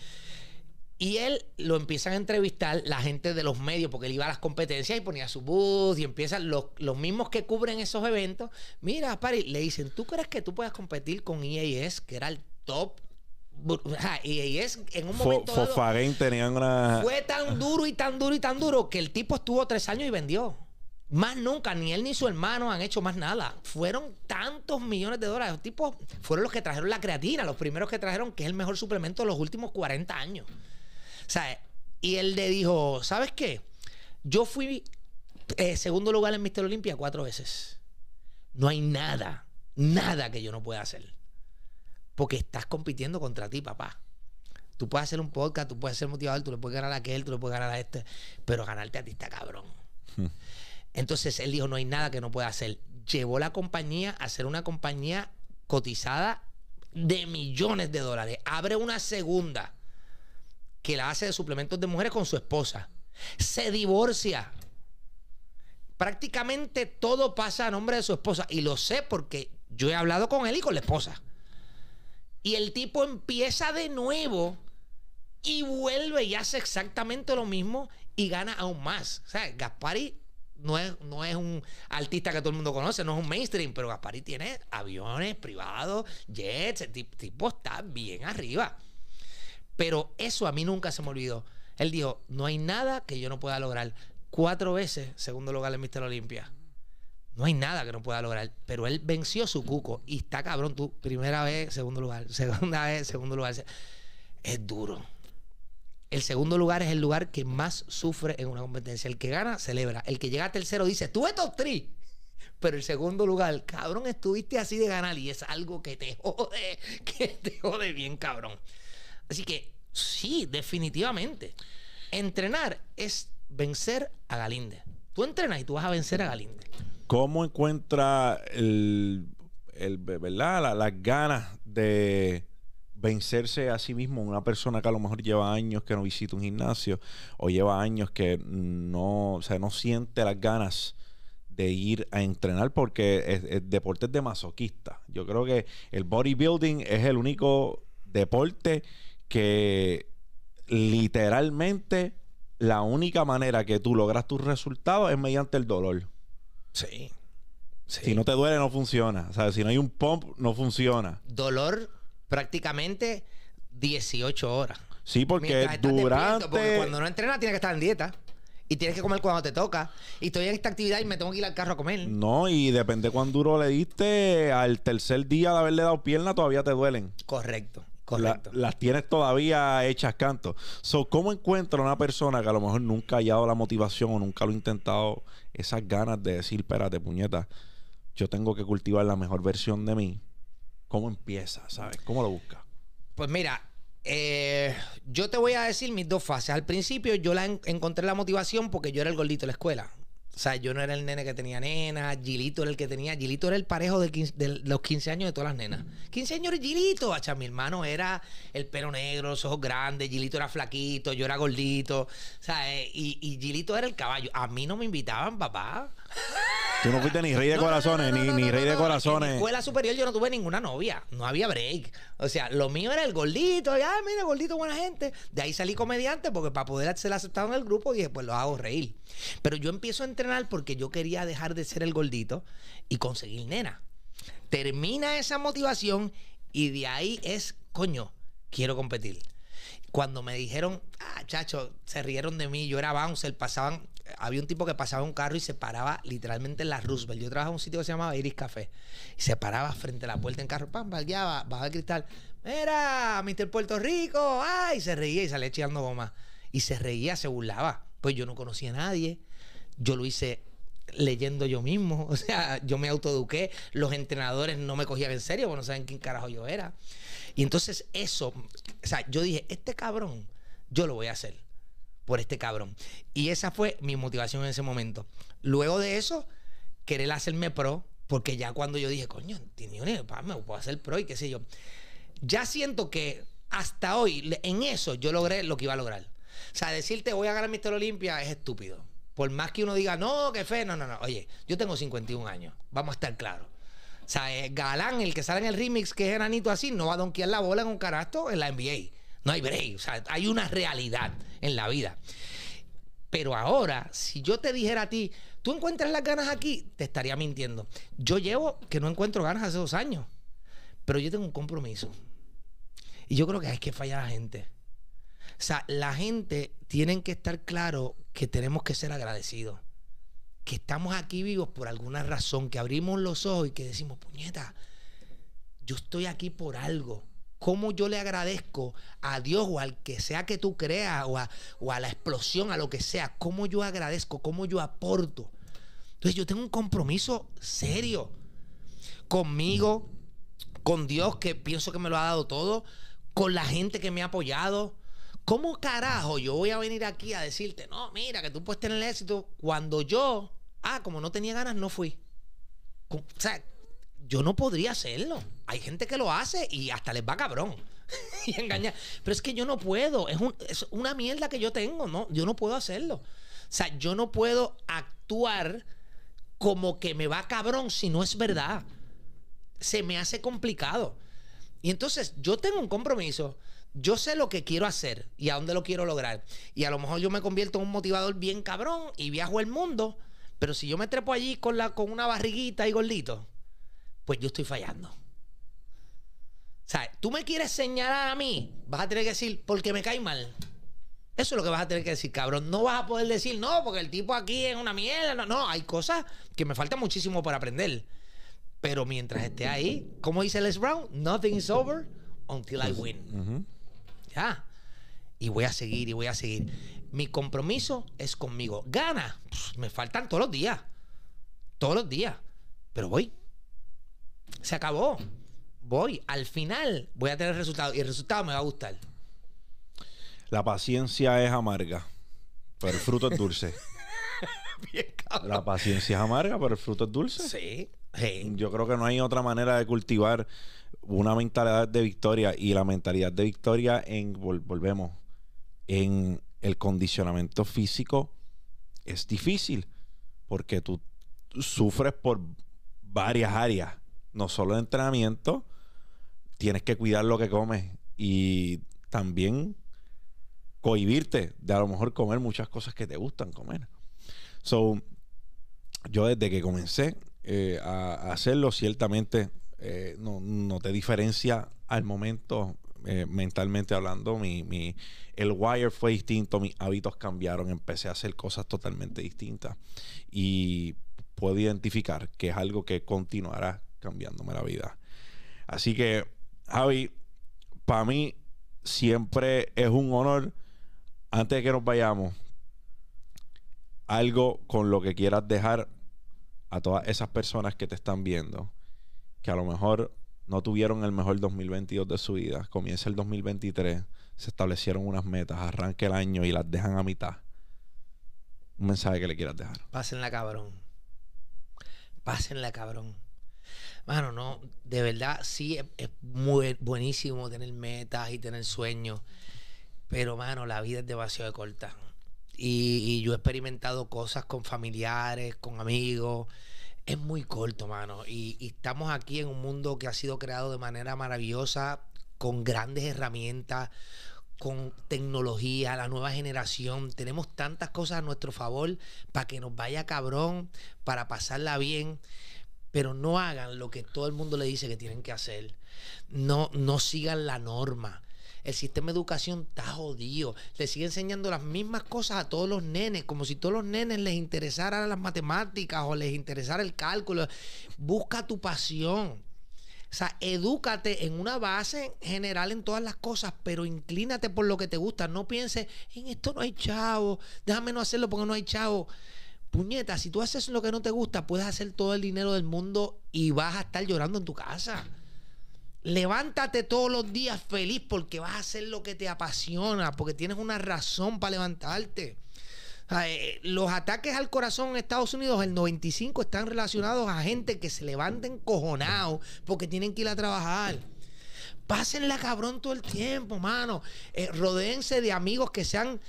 Y él lo empiezan a entrevistar la gente de los medios, porque él iba a las competencias y ponía su bus y empiezan los, mismos que cubren esos eventos. Mira, Gaspari, le dicen, ¿tú crees que tú puedas competir con EAS, que era el top y, es en un momento. Fue tan duro y tan duro y tan duro que el tipo estuvo tres años y vendió. Más nunca, ni él ni su hermano han hecho más nada. Fueron tantos millones de dólares. Los tipos fueron los que trajeron la creatina, los primeros que trajeron, que es el mejor suplemento de los últimos 40 años. O sea, y él le dijo: ¿Sabes qué? Yo fui eh, segundo lugar en Mister Olimpia cuatro veces. No hay nada, nada que yo no pueda hacer porque estás compitiendo contra ti, papá. Tú puedes hacer un podcast, tú puedes ser motivador, tú le puedes ganar a aquel, tú le puedes ganar a este, pero ganarte a ti está cabrón. Hmm. Entonces él dijo, no hay nada que no pueda hacer. Llevó la compañía a ser una compañía cotizada de millones de dólares. Abre una segunda que la hace de suplementos de mujeres con su esposa. Se divorcia. Prácticamente todo pasa a nombre de su esposa. Y lo sé porque yo he hablado con él y con la esposa. Y el tipo empieza de nuevo y vuelve y hace exactamente lo mismo y gana aún más. O sea, Gaspari no es, no es un artista que todo el mundo conoce, no es un mainstream, pero Gaspari tiene aviones privados, jets, el tipo está bien arriba. Pero eso a mí nunca se me olvidó. Él dijo, no hay nada que yo no pueda lograr. Cuatro veces, segundo lugar en Mister Olimpia. No hay nada que no pueda lograr. Pero él venció su cuco y está cabrón. Tú, primera vez, segundo lugar. Segunda vez, segundo lugar. Es duro. El segundo lugar es el lugar que más sufre en una competencia. El que gana, celebra. El que llega a tercero dice, eres top 3. Pero el segundo lugar, cabrón, estuviste así de ganar y es algo que te jode, que te jode bien, cabrón. Así que sí, definitivamente. Entrenar es vencer a Galinde. Tú entrenas y tú vas a vencer a Galinde. ¿Cómo encuentra el, el las ganas de vencerse a sí mismo una persona que a lo mejor lleva años que no visita un gimnasio o lleva años que no, o sea, no siente las ganas de ir a entrenar porque es, deporte de masoquista. Yo creo que el bodybuilding es el único deporte que literalmente la única manera que tú logras tus resultados es mediante el dolor. Sí. Si no te duele, no funciona. O sea, si no hay un pump, no funciona. Dolor prácticamente 18 horas. Sí, porque durante. Porque cuando no entrena tienes que estar en dieta. Y tienes que comer cuando te toca. Y estoy en esta actividad y me tengo que ir al carro a comer. No, y depende cuán duro le diste, al tercer día de haberle dado pierna todavía te duelen. Correcto las tienes todavía hechas canto. So, ¿cómo encuentro una persona que a lo mejor nunca ha hallado la motivación o nunca lo ha intentado, esas ganas de decir, espérate, puñeta, yo tengo que cultivar la mejor versión de mí? ¿Cómo empieza? ¿Sabes? ¿Cómo lo busca? Pues mira, eh, yo te voy a decir mis dos fases. Al principio yo la encontré la motivación porque yo era el gordito de la escuela. O sea, yo no era el nene que tenía nena, Gilito era el que tenía, Gilito era el parejo de, los 15 años de todas las nenas. 15 años era Gilito, hacha, mi hermano era el pelo negro, los ojos grandes, Gilito era flaquito, yo era gordito, o sea, eh, y, Gilito era el caballo. A mí no me invitaban, papá. Tú no fuiste ni rey de corazones, ni, ni rey de corazones. En la escuela superior yo no tuve ninguna novia, no había break. O sea, lo mío era el gordito. ya ah, mira, gordito, buena gente. De ahí salí comediante porque para poder ser aceptado en el grupo dije, pues lo hago reír. Pero yo empiezo a entrenar porque yo quería dejar de ser el gordito y conseguir nena. Termina esa motivación y de ahí es, coño, quiero competir. Cuando me dijeron, ah, chacho, se rieron de mí, yo era bouncer, pasaban había un tipo que pasaba un carro y se paraba literalmente en la Roosevelt. Yo trabajaba en un sitio que se llamaba Iris Café. Y se paraba frente a la puerta en carro, pam, va bajaba el cristal. Mira, Mr. Puerto Rico, ay, y se reía y salía echando goma Y se reía, se burlaba. Pues yo no conocía a nadie. Yo lo hice leyendo yo mismo. O sea, yo me autoeduqué. Los entrenadores no me cogían en serio porque no saben quién carajo yo era. Y entonces eso, o sea, yo dije, este cabrón, yo lo voy a hacer por este cabrón. Y esa fue mi motivación en ese momento. Luego de eso, querer hacerme pro, porque ya cuando yo dije, coño, pa, me puedo hacer pro y qué sé yo, ya siento que hasta hoy en eso yo logré lo que iba a lograr. O sea, decirte voy a ganar Mister Olimpia es estúpido. Por más que uno diga, no, qué fe, no, no, no. Oye, yo tengo 51 años, vamos a estar claros. O sea, eh, Galán, el que sale en el remix, que es enanito así, no va a donkear la bola en un carasto en la NBA. No hay break. O sea, hay una realidad en la vida. Pero ahora, si yo te dijera a ti, tú encuentras las ganas aquí, te estaría mintiendo. Yo llevo que no encuentro ganas hace dos años, pero yo tengo un compromiso. Y yo creo que hay que falla la gente. O sea, la gente tiene que estar claro que tenemos que ser agradecidos. Que estamos aquí vivos por alguna razón, que abrimos los ojos y que decimos, puñeta, yo estoy aquí por algo cómo yo le agradezco a Dios o al que sea que tú creas o a, la explosión, a lo que sea, cómo yo agradezco, cómo yo aporto. Entonces yo tengo un compromiso serio conmigo, con Dios que pienso que me lo ha dado todo, con la gente que me ha apoyado. ¿Cómo carajo yo voy a venir aquí a decirte, no, mira, que tú puedes tener éxito cuando yo, ah, como no tenía ganas, no fui? O sea, yo no podría hacerlo hay gente que lo hace y hasta les va cabrón. y engaña, Pero es que yo no puedo. Es, un, es, una mierda que yo tengo, ¿no? Yo no puedo hacerlo. O sea, yo no puedo actuar como que me va cabrón si no es verdad. Se me hace complicado. Y entonces yo tengo un compromiso. Yo sé lo que quiero hacer y a dónde lo quiero lograr. Y a lo mejor yo me convierto en un motivador bien cabrón y viajo el mundo. Pero si yo me trepo allí con, la, con una barriguita y gordito, pues yo estoy fallando. O sea, tú me quieres señalar a mí, vas a tener que decir, porque me cae mal. Eso es lo que vas a tener que decir, cabrón. No vas a poder decir, no, porque el tipo aquí es una mierda. No, no, hay cosas que me falta muchísimo para aprender. Pero mientras esté ahí, como dice Les Brown, nothing is over until I win. Ya. Y voy a seguir y voy a seguir. Mi compromiso es conmigo. Gana. me faltan todos los días. Todos los días. Pero voy. Se acabó voy, al final voy a tener el resultado y el resultado me va a gustar. La paciencia es amarga, pero el fruto es dulce. la paciencia es amarga, pero el fruto es dulce. Sí. Yo creo que no hay otra manera de cultivar una mentalidad de victoria y la mentalidad de victoria en, volvemos, en el condicionamiento físico es difícil porque tú sufres por varias áreas, no solo de entrenamiento, tienes que cuidar lo que comes y también cohibirte de a lo mejor comer muchas cosas que te gustan comer. So, yo desde que comencé eh, a hacerlo, ciertamente eh, no, te diferencia al momento eh, mentalmente hablando. Mi, el wire fue distinto, mis hábitos cambiaron, empecé a hacer cosas totalmente distintas y puedo identificar que es algo que continuará cambiándome la vida. Así que Javi, para mí siempre es un honor, antes de que nos vayamos, algo con lo que quieras dejar a todas esas personas que te están viendo, que a lo mejor no tuvieron el mejor 2022 de su vida, comienza el 2023, se establecieron unas metas, arranque el año y las dejan a mitad. Un mensaje que le quieras dejar. Pásenla, cabrón. Pásenla, cabrón. Mano, no, de verdad sí es, muy buenísimo tener metas y tener sueños, pero mano, la vida es demasiado corta. Y, yo he experimentado cosas con familiares, con amigos. Es muy corto, mano. y estamos aquí en un mundo que ha sido creado de manera maravillosa, con grandes herramientas, con tecnología, la nueva generación. Tenemos tantas cosas a nuestro favor para que nos vaya cabrón, para pasarla bien pero no hagan lo que todo el mundo le dice que tienen que hacer. No, no sigan la norma. El sistema de educación está jodido. Le sigue enseñando las mismas cosas a todos los nenes, como si todos los nenes les interesara las matemáticas o les interesara el cálculo. Busca tu pasión. O sea, edúcate en una base general en todas las cosas, pero inclínate por lo que te gusta. No pienses, en esto no hay chavo, déjame no hacerlo porque no hay chavo. Puñeta, si tú haces lo que no te gusta, puedes hacer todo el dinero del mundo y vas a estar llorando en tu casa. Levántate todos los días feliz porque vas a hacer lo que te apasiona, porque tienes una razón para levantarte. Ah, eh, los ataques al corazón en Estados Unidos, el 95, están relacionados a gente que se levanta encojonado porque tienen que ir a trabajar. Pásenla cabrón todo el tiempo, mano. Eh, rodéense de amigos que sean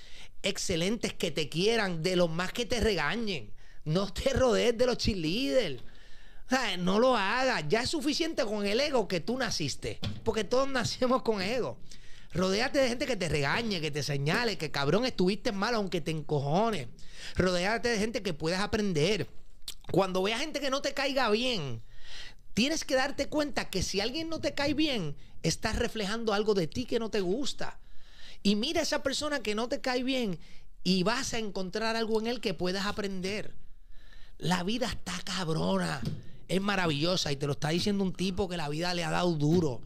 excelentes que te quieran, de los más que te regañen. No te rodees de los cheerleaders. no lo hagas. Ya es suficiente con el ego que tú naciste. Porque todos nacemos con ego. Rodéate de gente que te regañe, que te señale, que cabrón estuviste mal aunque te encojones. Rodéate de gente que puedas aprender. Cuando veas gente que no te caiga bien, tienes que darte cuenta que si alguien no te cae bien, estás reflejando algo de ti que no te gusta. Y mira a esa persona que no te cae bien y vas a encontrar algo en él que puedas aprender. La vida está cabrona. Es maravillosa y te lo está diciendo un tipo que la vida le ha dado duro.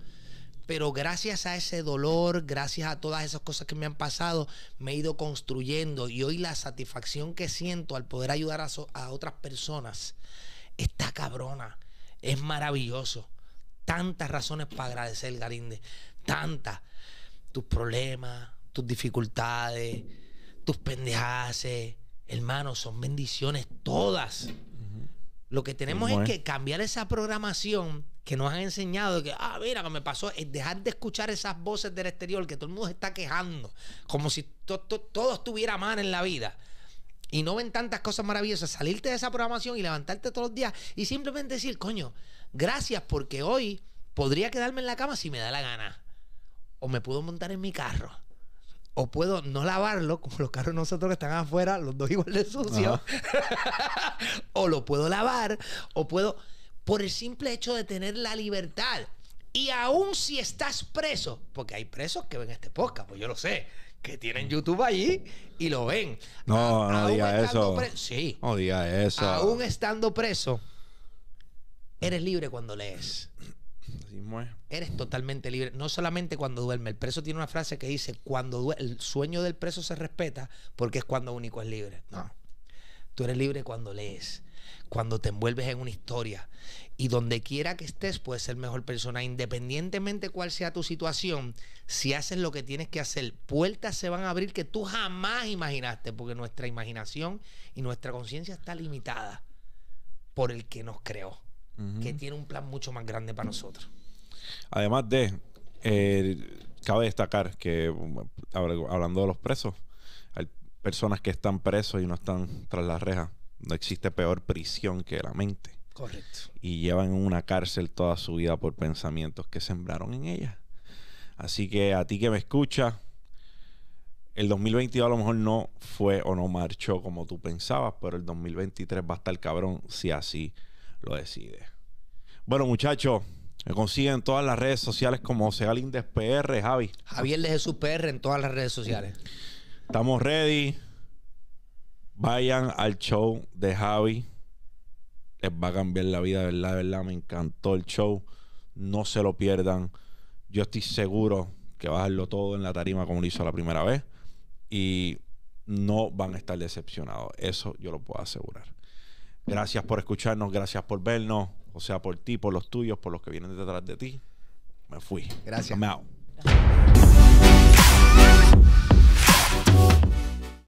Pero gracias a ese dolor, gracias a todas esas cosas que me han pasado, me he ido construyendo y hoy la satisfacción que siento al poder ayudar a, a otras personas está cabrona. Es maravilloso. Tantas razones para agradecer, Garinde. Tantas tus problemas, tus dificultades, tus pendejaces hermano, son bendiciones todas. Lo que tenemos es que cambiar esa programación que nos han enseñado, que, ah, mira, que me pasó, es dejar de escuchar esas voces del exterior, que todo el mundo se está quejando, como si todo estuviera mal en la vida. Y no ven tantas cosas maravillosas, salirte de esa programación y levantarte todos los días y simplemente decir, coño, gracias porque hoy podría quedarme en la cama si me da la gana o me puedo montar en mi carro o puedo no lavarlo, como los carros nosotros que están afuera, los dos igual de sucios, o lo puedo lavar, o puedo, por el simple hecho de tener la libertad. Y aún si estás preso, porque hay presos que ven este podcast, pues yo lo sé, que tienen YouTube allí y lo ven. No, no diga eso. Sí. No eso. Aún estando preso, eres libre cuando lees. Eres totalmente libre. No solamente cuando duerme. El preso tiene una frase que dice: cuando el sueño del preso se respeta porque es cuando único es libre. No. Ah. Tú eres libre cuando lees, cuando te envuelves en una historia. Y donde quiera que estés, puedes ser mejor persona. Independientemente cuál sea tu situación, si haces lo que tienes que hacer, puertas se van a abrir que tú jamás imaginaste, porque nuestra imaginación y nuestra conciencia está limitada por el que nos creó que tiene un plan mucho más grande para nosotros. Además de, eh, cabe destacar que hablando de los presos, hay personas que están presos y no están tras las rejas. No existe peor prisión que la mente. Correcto. Y llevan en una cárcel toda su vida por pensamientos que sembraron en ella. Así que a ti que me escucha, el 2022 a lo mejor no fue o no marchó como tú pensabas, pero el 2023 va a estar cabrón si así lo decide. Bueno, muchachos, me consiguen todas las redes sociales como de PR, Javi. Javier de Jesús PR en todas las redes sociales. Estamos ready. Vayan al show de Javi. Les va a cambiar la vida, de verdad, verdad. Me encantó el show. No se lo pierdan. Yo estoy seguro que va a darlo todo en la tarima como lo hizo la primera vez. Y no van a estar decepcionados. Eso yo lo puedo asegurar. Gracias por escucharnos, gracias por vernos, o sea, por ti, por los tuyos, por los que vienen detrás de ti. Me fui. Gracias. Me